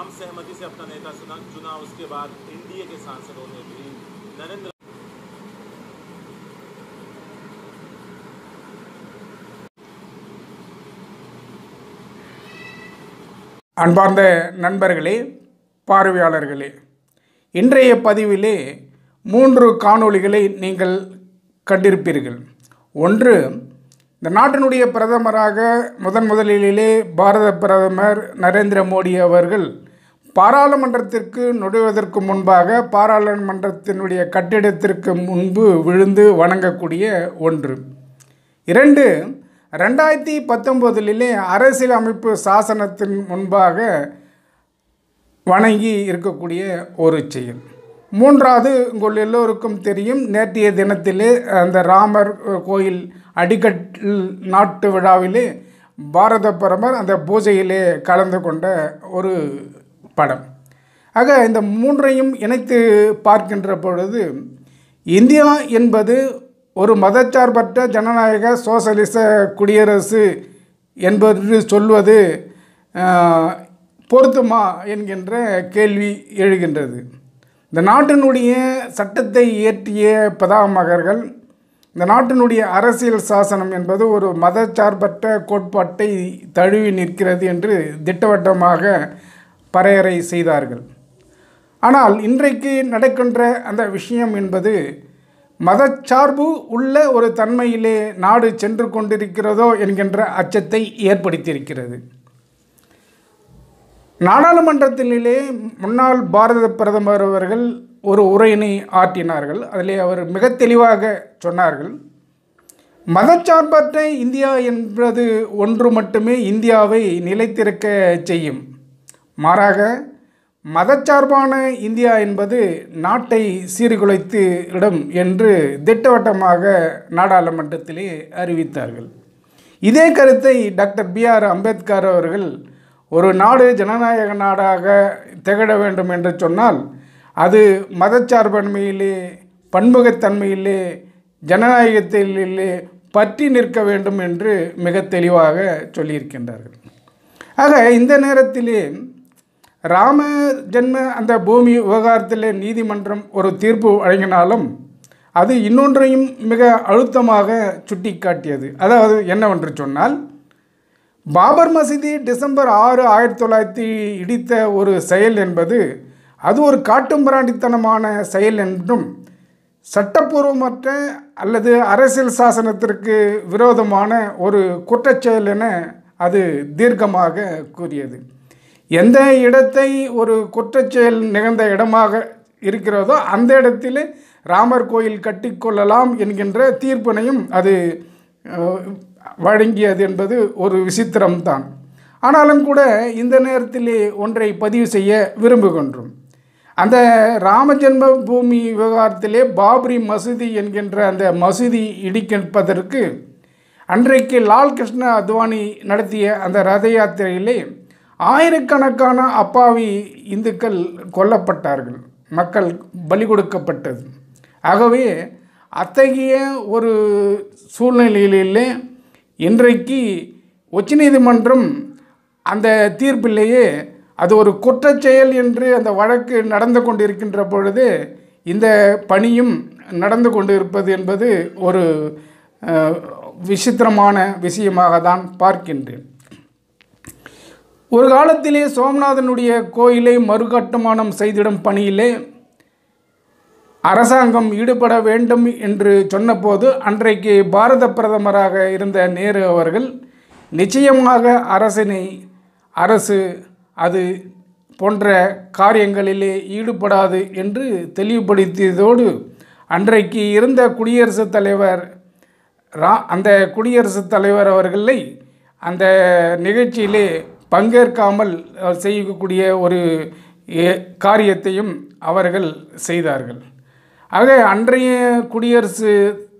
आम सहमति से अपना नेता सुना चुना उसके बाद एनडीए के सांसदों ने भी नरेंद्र அன்பார்ந்த நண்பர்களே பார்வையாளர்களே இன்றைய பதிவிலே மூன்று காணொளிகளை நீங்கள் கண்டிருப்பீர்கள் ஒன்று இந்த நாட்டினுடைய பிரதமராக முதன் முதலிலே பாரத பிரதமர் நரேந்திர மோடி அவர்கள் பாராளுமன்றத்திற்கு நுழைவதற்கு முன்பாக பாராளுமன்றத்தினுடைய கட்டிடத்திற்கு முன்பு விழுந்து வணங்கக்கூடிய ஒன்று இரண்டு ரெண்டாயிரத்தி பத்தொம்போதிலே அரசியல் அமைப்பு சாசனத்தின் முன்பாக வணங்கி இருக்கக்கூடிய ஒரு செயல் மூன்றாவது உங்கள் எல்லோருக்கும் தெரியும் நேற்றைய தினத்திலே அந்த ராமர் கோயில் அடிக்கட்டில் நாட்டு விழாவிலே பாரத பரமர் அந்த பூஜையிலே கலந்து கொண்ட ஒரு படம் ஆக இந்த மூன்றையும் இணைத்து பார்க்கின்ற பொழுது இந்தியா என்பது ஒரு மதச்சார்பற்ற ஜனநாயக சோசலிச குடியரசு என்பது சொல்வது பொருத்துமா என்கின்ற கேள்வி எழுகின்றது இந்த நாட்டினுடைய சட்டத்தை இயற்றிய பதாமகர்கள் இந்த நாட்டினுடைய அரசியல் சாசனம் என்பது ஒரு மதச்சார்பற்ற கோட்பாட்டை தழுவி நிற்கிறது என்று திட்டவட்டமாக பரையறை செய்தார்கள் ஆனால் இன்றைக்கு நடக்கின்ற அந்த விஷயம் என்பது மதச்சார்பு உள்ள ஒரு தன்மையிலே நாடு சென்று கொண்டிருக்கிறதோ என்கின்ற அச்சத்தை ஏற்படுத்தியிருக்கிறது நாடாளுமன்றத்திலே முன்னாள் பாரத பிரதமர் அவர்கள் ஒரு உரையினை ஆற்றினார்கள் அதிலே அவர் மிக தெளிவாக சொன்னார்கள் மதச்சார்பற்ற இந்தியா என்பது ஒன்று மட்டுமே இந்தியாவை நிலைத்திருக்க செய்யும் மாறாக மதச்சார்பான இந்தியா என்பது நாட்டை சீர்குலைத்து இடும் என்று திட்டவட்டமாக நாடாளுமன்றத்திலே அறிவித்தார்கள் இதே கருத்தை டாக்டர் பி ஆர் அம்பேத்கர் அவர்கள் ஒரு நாடு ஜனநாயக நாடாக திகழ வேண்டும் என்று சொன்னால் அது மதச்சார்பன்மையிலே பன்முகத்தன்மையிலே ஜனநாயகத்திலே பற்றி நிற்க வேண்டும் என்று மிக தெளிவாக சொல்லியிருக்கின்றார்கள் ஆக இந்த நேரத்திலே ராம ஜென்ம அந்த பூமி விவகாரத்தில் நீதிமன்றம் ஒரு தீர்ப்பு வழங்கினாலும் அது இன்னொன்றையும் மிக அழுத்தமாக சுட்டி காட்டியது அதாவது என்னவென்று சொன்னால் பாபர் மசீதி டிசம்பர் ஆறு ஆயிரத்தி தொள்ளாயிரத்தி இடித்த ஒரு செயல் என்பது அது ஒரு காட்டும்பிராண்டித்தனமான செயல் என்றும் சட்டப்பூர்வமற்ற அல்லது அரசியல் சாசனத்திற்கு விரோதமான ஒரு குற்றச்செயல் என அது தீர்க்கமாக கூறியது எந்த இடத்தை ஒரு குற்றச்செயல் நிகழ்ந்த இடமாக இருக்கிறதோ அந்த இடத்தில் ராமர் கோயில் கட்டிக்கொள்ளலாம் என்கின்ற தீர்ப்பினையும் அது வழங்கியது என்பது ஒரு விசித்திரம்தான் ஆனாலும் கூட இந்த நேரத்திலே ஒன்றை பதிவு செய்ய விரும்புகின்றோம் அந்த ராமஜென்ம பூமி விவகாரத்திலே பாபரி மசூதி என்கின்ற அந்த மசூதி இடிக்கப்பதற்கு அன்றைக்கு லால் கிருஷ்ண அத்வானி நடத்திய அந்த ரத யாத்திரையிலே ஆயிரக்கணக்கான அப்பாவி இந்துக்கள் கொல்லப்பட்டார்கள் மக்கள் பலி கொடுக்கப்பட்டது ஆகவே அத்தகைய ஒரு சூழ்நிலையிலே இன்றைக்கு உச்சநீதிமன்றம் அந்த தீர்ப்பிலேயே அது ஒரு குற்றச்செயல் என்று அந்த வழக்கு நடந்து கொண்டிருக்கின்ற பொழுது இந்த பணியும் நடந்து கொண்டு இருப்பது என்பது ஒரு விசித்திரமான விஷயமாக தான் பார்க்கின்றேன் ஒரு காலத்திலே சோமநாதனுடைய கோயிலை மறுகட்டுமானம் செய்திடும் பணியிலே அரசாங்கம் ஈடுபட வேண்டும் என்று சொன்னபோது அன்றைக்கு பாரத பிரதமராக இருந்த நேரு அவர்கள் நிச்சயமாக அரசினை அரசு அது போன்ற காரியங்களிலே ஈடுபடாது என்று தெளிவுபடுத்தியதோடு அன்றைக்கு இருந்த குடியரசுத் தலைவர் ரா அந்த குடியரசுத் தலைவர் அவர்களை அந்த நிகழ்ச்சியிலே பங்கேற்காமல் செய்யக்கூடிய ஒரு காரியத்தையும் அவர்கள் செய்தார்கள் ஆகவே அன்றைய குடியரசு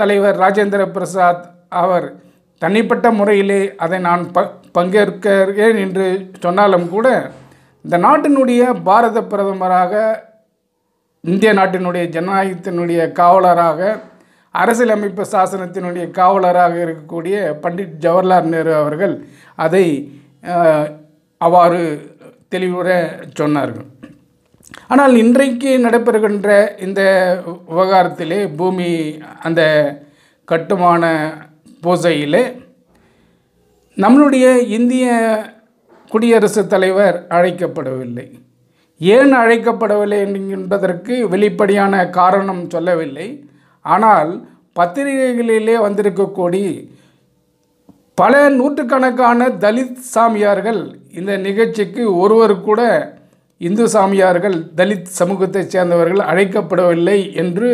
தலைவர் ராஜேந்திர பிரசாத் அவர் தனிப்பட்ட முறையிலே அதை நான் ப பங்கேற்கிறேன் என்று சொன்னாலும் கூட இந்த நாட்டினுடைய பாரத பிரதமராக இந்திய நாட்டினுடைய ஜனநாயகத்தினுடைய காவலராக அரசியலமைப்பு சாசனத்தினுடைய காவலராக இருக்கக்கூடிய பண்டிட் ஜவஹர்லால் நேரு அவர்கள் அதை அவ்வாறு தெளிவுற சொன்னார்கள் ஆனால் இன்றைக்கு நடைபெறுகின்ற இந்த விவகாரத்திலே பூமி அந்த கட்டுமான பூஜையிலே நம்மளுடைய இந்திய குடியரசுத் தலைவர் அழைக்கப்படவில்லை ஏன் அழைக்கப்படவில்லை என்பதற்கு வெளிப்படையான காரணம் சொல்லவில்லை ஆனால் பத்திரிகைகளிலே வந்திருக்கக்கூடிய பல நூற்றுக்கணக்கான தலித் சாமியார்கள் இந்த நிகழ்ச்சிக்கு ஒருவர் கூட இந்து சாமியார்கள் தலித் சமூகத்தைச் சேர்ந்தவர்கள் அழைக்கப்படவில்லை என்று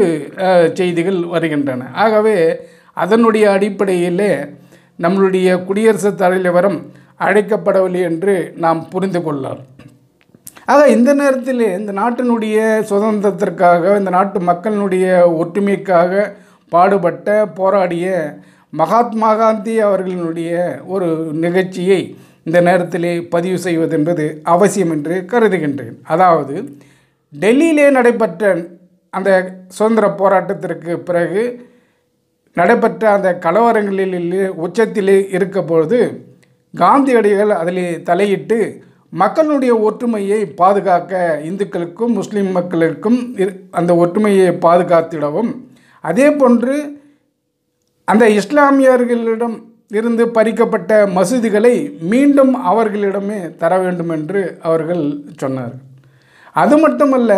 செய்திகள் வருகின்றன ஆகவே அதனுடைய அடிப்படையிலே நம்மளுடைய குடியரசுத் தலைவரும் அழைக்கப்படவில்லை என்று நாம் புரிந்து கொள்ளலாம் ஆக இந்த நேரத்தில் இந்த நாட்டினுடைய சுதந்திரத்திற்காக இந்த நாட்டு மக்களினுடைய ஒற்றுமைக்காக பாடுபட்ட போராடிய மகாத்மா காந்தி அவர்களினுடைய ஒரு நிகழ்ச்சியை இந்த நேரத்திலே பதிவு செய்வதென்பது அவசியம் என்று கருதுகின்றேன் அதாவது டெல்லியிலே நடைபெற்ற அந்த சுதந்திர போராட்டத்திற்கு பிறகு நடைபெற்ற அந்த கலவரங்களில் உச்சத்திலே இருக்கபொழுது காந்தியடிகள் அதில் தலையிட்டு மக்களுடைய ஒற்றுமையை பாதுகாக்க இந்துக்களுக்கும் முஸ்லீம் மக்களுக்கும் அந்த ஒற்றுமையை பாதுகாத்திடவும் அதே போன்று அந்த இஸ்லாமியர்களிடம் இருந்து பறிக்கப்பட்ட மசூதிகளை மீண்டும் அவர்களிடமே தர வேண்டும் என்று அவர்கள் சொன்னார்கள் அது மட்டுமல்ல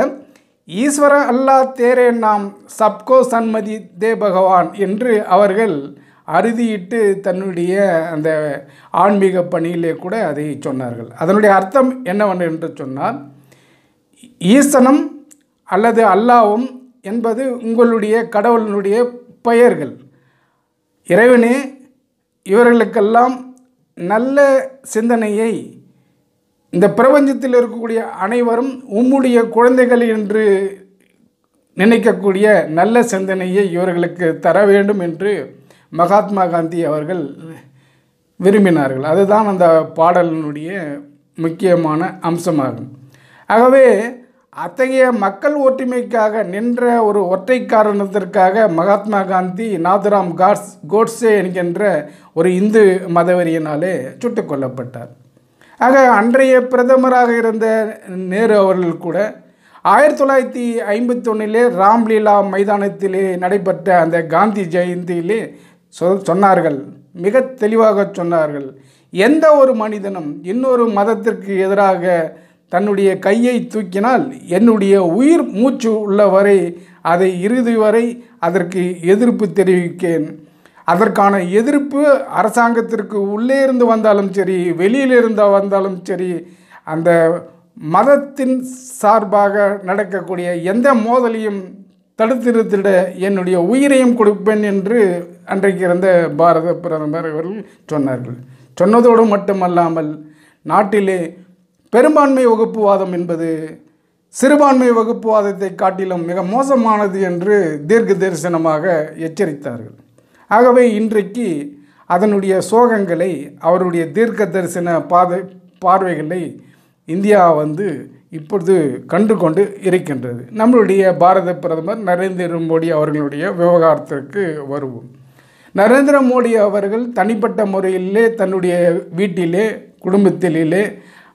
ஈஸ்வர அல்லா தேரே நாம் சப்கோ சன்மதி தே பகவான் என்று அவர்கள் அறுதியிட்டு தன்னுடைய அந்த ஆன்மீக பணியிலே கூட அதை சொன்னார்கள் அதனுடைய அர்த்தம் என்னவென்று என்று சொன்னால் ஈசனம் அல்லது அல்லாவும் என்பது உங்களுடைய கடவுளினுடைய பெயர்கள் இறைவனே இவர்களுக்கெல்லாம் நல்ல சிந்தனையை இந்த பிரபஞ்சத்தில் இருக்கக்கூடிய அனைவரும் உம்முடைய குழந்தைகள் என்று நினைக்கக்கூடிய நல்ல சிந்தனையை இவர்களுக்கு தர வேண்டும் என்று மகாத்மா காந்தி அவர்கள் விரும்பினார்கள் அதுதான் அந்த பாடலினுடைய முக்கியமான அம்சமாகும் ஆகவே அத்தகைய மக்கள் ஒற்றுமைக்காக நின்ற ஒரு ஒற்றை காரணத்திற்காக மகாத்மா காந்தி நாதுராம் காட்ஸ் கோட்ஸே என்கின்ற ஒரு இந்து மதவெறியினாலே சுட்டுக் கொல்லப்பட்டார் ஆக அன்றைய பிரதமராக இருந்த நேரு அவர்கள் கூட ஆயிரத்தி தொள்ளாயிரத்தி ஐம்பத்தொன்னிலே ராம்லீலா மைதானத்திலே நடைபெற்ற அந்த காந்தி ஜெயந்தியிலே சொ சொன்னார்கள் மிக தெளிவாக சொன்னார்கள் எந்த ஒரு மனிதனும் இன்னொரு மதத்திற்கு எதிராக தன்னுடைய கையை தூக்கினால் என்னுடைய உயிர் மூச்சு உள்ள வரை அதை இறுதி வரை அதற்கு எதிர்ப்பு தெரிவிக்கேன் அதற்கான எதிர்ப்பு அரசாங்கத்திற்கு உள்ளே இருந்து வந்தாலும் சரி வெளியிலிருந்து வந்தாலும் சரி அந்த மதத்தின் சார்பாக நடக்கக்கூடிய எந்த மோதலையும் தடுத்து நிறுத்திட என்னுடைய உயிரையும் கொடுப்பேன் என்று அன்றைக்கு இருந்த பாரத பிரதமர் அவர்கள் சொன்னார்கள் சொன்னதோடு மட்டுமல்லாமல் நாட்டிலே பெரும்பான்மை வகுப்புவாதம் என்பது சிறுபான்மை வகுப்புவாதத்தை காட்டிலும் மிக மோசமானது என்று தீர்க்க தரிசனமாக எச்சரித்தார்கள் ஆகவே இன்றைக்கு அதனுடைய சோகங்களை அவருடைய தீர்க்க தரிசன பாதை பார்வைகளை இந்தியா வந்து இப்பொழுது கண்டு கொண்டு இருக்கின்றது நம்மளுடைய பாரத பிரதமர் நரேந்திர மோடி அவர்களுடைய விவகாரத்திற்கு வருவோம் நரேந்திர மோடி அவர்கள் தனிப்பட்ட முறையிலே தன்னுடைய வீட்டிலே குடும்பத்திலே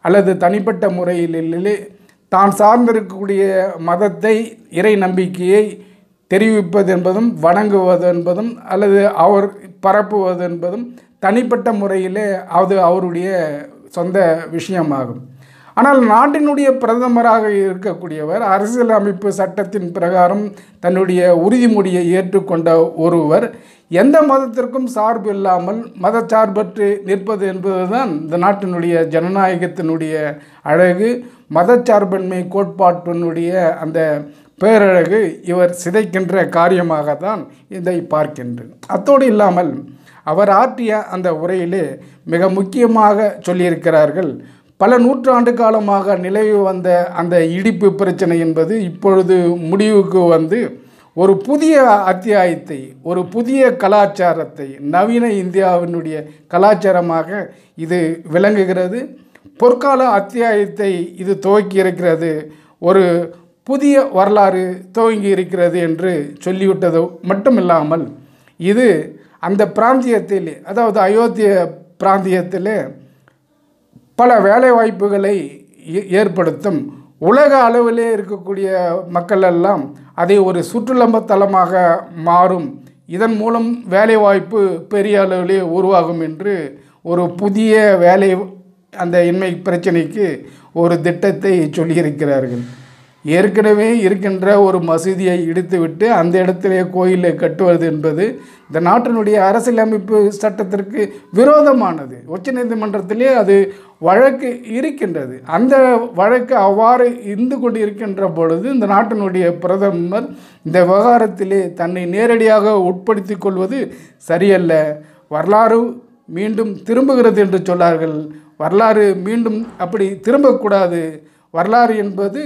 அல்லது தனிப்பட்ட முறையிலே தான் சார்ந்திருக்கக்கூடிய மதத்தை இறை நம்பிக்கையை தெரிவிப்பது என்பதும் வணங்குவது என்பதும் அல்லது அவர் பரப்புவது என்பதும் தனிப்பட்ட முறையிலே அது அவருடைய சொந்த விஷயமாகும் ஆனால் நாட்டினுடைய பிரதமராக இருக்கக்கூடியவர் அரசியலமைப்பு சட்டத்தின் பிரகாரம் தன்னுடைய உறுதிமொழியை ஏற்றுக்கொண்ட ஒருவர் எந்த மதத்திற்கும் சார்பு இல்லாமல் மதச்சார்பற்று நிற்பது என்பதுதான் இந்த நாட்டினுடைய ஜனநாயகத்தினுடைய அழகு மதச்சார்பின்மை கோட்பாட்டினுடைய அந்த பேரழகு இவர் சிதைக்கின்ற காரியமாக தான் இதை பார்க்கின்றேன் அத்தோடு இல்லாமல் அவர் ஆற்றிய அந்த உரையிலே மிக முக்கியமாக சொல்லியிருக்கிறார்கள் பல நூற்றாண்டு காலமாக நிலவி வந்த அந்த இடிப்பு பிரச்சனை என்பது இப்பொழுது முடிவுக்கு வந்து ஒரு புதிய அத்தியாயத்தை ஒரு புதிய கலாச்சாரத்தை நவீன இந்தியாவினுடைய கலாச்சாரமாக இது விளங்குகிறது பொற்கால அத்தியாயத்தை இது துவக்கி இருக்கிறது ஒரு புதிய வரலாறு துவங்கி இருக்கிறது என்று சொல்லிவிட்டது மட்டும் இல்லாமல் இது அந்த பிராந்தியத்தில் அதாவது அயோத்திய பிராந்தியத்தில் பல வேலைவாய்ப்புகளை ஏற்படுத்தும் உலக அளவிலே இருக்கக்கூடிய மக்கள் எல்லாம் அதை ஒரு தலமாக மாறும் இதன் மூலம் வேலைவாய்ப்பு பெரிய அளவிலே உருவாகும் என்று ஒரு புதிய வேலை அந்த இன்மை பிரச்சனைக்கு ஒரு திட்டத்தை சொல்லியிருக்கிறார்கள் ஏற்கனவே இருக்கின்ற ஒரு மசூதியை இடித்துவிட்டு அந்த இடத்திலே கோயிலை கட்டுவது என்பது இந்த நாட்டினுடைய அரசியலமைப்பு சட்டத்திற்கு விரோதமானது நீதிமன்றத்திலே அது வழக்கு இருக்கின்றது அந்த வழக்கு அவ்வாறு இருந்து கொண்டு இருக்கின்ற பொழுது இந்த நாட்டினுடைய பிரதமர் இந்த விவகாரத்திலே தன்னை நேரடியாக உட்படுத்தி கொள்வது சரியல்ல வரலாறு மீண்டும் திரும்புகிறது என்று சொன்னார்கள் வரலாறு மீண்டும் அப்படி திரும்பக்கூடாது வரலாறு என்பது